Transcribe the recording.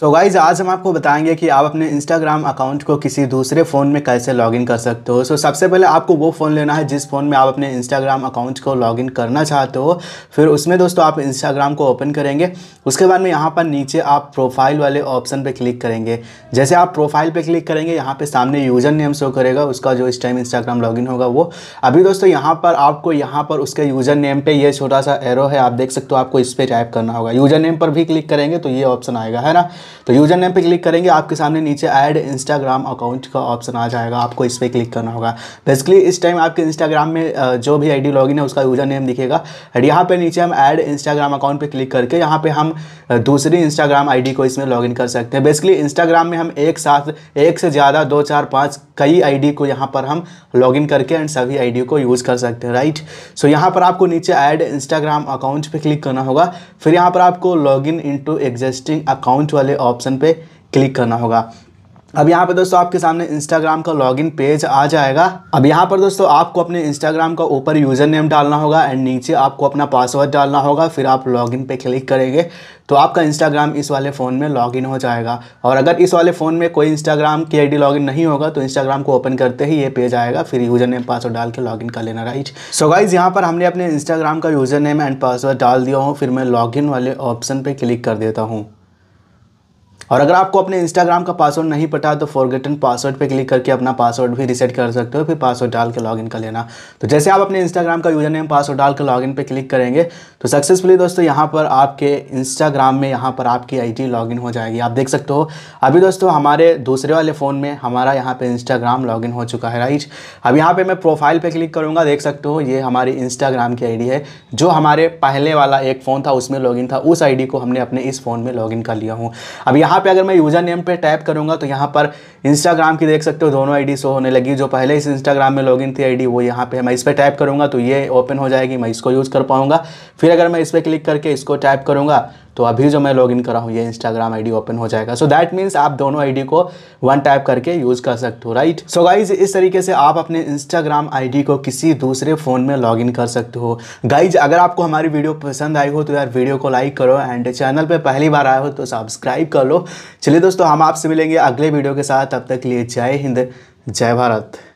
सो so guys आज हम आपको बताएंगे कि आप अपने इंस्टाग्राम अकाउंट को किसी दूसरे फ़ोन में कैसे लॉगिन कर सकते हो सो so, सबसे पहले आपको वो फ़ोन लेना है जिस फ़ोन में आप अपने इंस्टाग्राम अकाउंट को लॉगिन करना चाहते हो फिर उसमें दोस्तों आप इंस्टाग्राम को ओपन करेंगे उसके बाद में यहाँ पर नीचे आप प्रोफाइल वाले ऑप्शन पर क्लिक करेंगे जैसे आप प्रोफाइल पर क्लिक करेंगे यहाँ पर सामने यूज़र नेम शो करेगा उसका जो इस टाइम इंस्टाग्राम लॉगिन होगा वो अभी दोस्तों यहाँ पर आपको यहाँ पर उसके यूज़र नेम पर यह छोटा सा एरो है आप देख सकते हो आपको इस पर टाइप करना होगा यूज़र नेम पर भी क्लिक करेंगे तो ये ऑप्शन आएगा है ना तो यूजर नेम पे क्लिक करेंगे आपके सामने नीचे ऐड इंस्टाग्राम अकाउंट का ऑप्शन आ जाएगा आपको इस पर क्लिक करना होगा बेसिकली इस टाइम आपके इंस्टाग्राम में जो भी आईडी लॉगिन है उसका यूजर नेम दिखेगा एंड यहाँ पे नीचे हम ऐड इंस्टाग्राम अकाउंट पे क्लिक करके यहाँ पे हम दूसरी इंस्टाग्राम आईडी को इसमें लॉग कर सकते हैं बेसिकली इंस्टाग्राम में हम एक साथ एक से ज़्यादा दो चार पाँच कई आई को यहाँ पर हम लॉग करके एंड सभी आईडी को यूज़ कर सकते हैं राइट सो यहाँ पर आपको नीचे ऐड इंस्टाग्राम अकाउंट पर क्लिक करना होगा फिर यहाँ पर आपको log in into existing account वाले ऑप्शन पे क्लिक करना होगा अब यहाँ पर दोस्तों आपके सामने इंस्टाग्राम का लॉगिन पेज आ जाएगा अब यहाँ पर दोस्तों आपको अपने इंस्टाग्राम का ऊपर यूज़र नेम डालना होगा एंड नीचे आपको अपना पासवर्ड डालना होगा फिर आप लॉगिन पे क्लिक करेंगे तो आपका इंस्टाग्राम इस वाले फ़ोन में लॉगिन हो जाएगा और अगर इस वाले फ़ोन में कोई इंस्टाग्राम की आई लॉगिन नहीं होगा तो इंस्टाग्राम को ओपन करते ही ये पेज आएगा फिर यूज़र नेम पासवर्ड डाल के लॉगिन कर लेना राइट सो गाइज यहाँ पर हमने अपने इंस्टाग्राम का यूज़र नेम एंड पासवर्ड डाल दिया हूँ फिर मैं लॉगिन वाले ऑप्शन पर क्लिक कर देता हूँ और अगर आपको अपने इंस्टाग्राम का पासवर्ड नहीं पता तो फॉरगेटन पासवर्ड पे क्लिक करके अपना पासवर्ड भी रिसेट कर सकते हो फिर पासवर्ड डाल के लॉगिन कर लेना तो जैसे आप अपने इंस्टाग्राम का यूजर नेम पासवर्ड डाल के लॉगिन पे क्लिक करेंगे तो सक्सेसफुली दोस्तों यहाँ पर आपके इंस्टाग्राम में यहाँ पर आपकी आई लॉगिन हो जाएगी आप देख सकते हो अभी दोस्तों हमारे दूसरे वाले फ़ोन में हमारा यहाँ पर इंस्टाग्राम लॉगिन हो चुका है राइट अब यहाँ पर मैं प्रोफाइल पर क्लिक करूँगा देख सकते हो ये हमारी इंस्टाग्राम की आई है जो हमारे पहले वाला एक फ़ोन था उसमें लॉगिन था उस आई को हमने अपने इस फ़ोन में लॉगिन कर लिया हूँ अब यहाँ यहाँ पे अगर मैं यूज़र नेम पे टाइप करूँगा तो यहाँ पर इंस्टाग्राम की देख सकते हो दोनों आईडी शो होने लगी जो पहले इस इंस्टाग्राम में लॉगिन थी आईडी वो यहाँ पे मैं इस पर टाइप करूँगा तो ये ओपन हो जाएगी मैं इसको यूज़ कर पाऊँगा फिर अगर मैं इस पर क्लिक करके इसको टाइप करूँगा तो अभी जो मैं लॉग इन करा हूँ ये इंस्टाग्राम आईडी ओपन हो जाएगा सो दैट मीन्स आप दोनों आईडी को वन टाइप करके यूज़ कर सकते हो राइट सो गाइज इस तरीके से आप अपने इंस्टाग्राम आईडी को किसी दूसरे फ़ोन में लॉग इन कर सकते हो गाइज अगर आपको हमारी वीडियो पसंद आई हो तो यार वीडियो को लाइक करो एंड चैनल पर पहली बार आए हो तो सब्सक्राइब कर लो चलिए दोस्तों हम आपसे मिलेंगे अगले वीडियो के साथ तब तक लिए जय हिंद जय भारत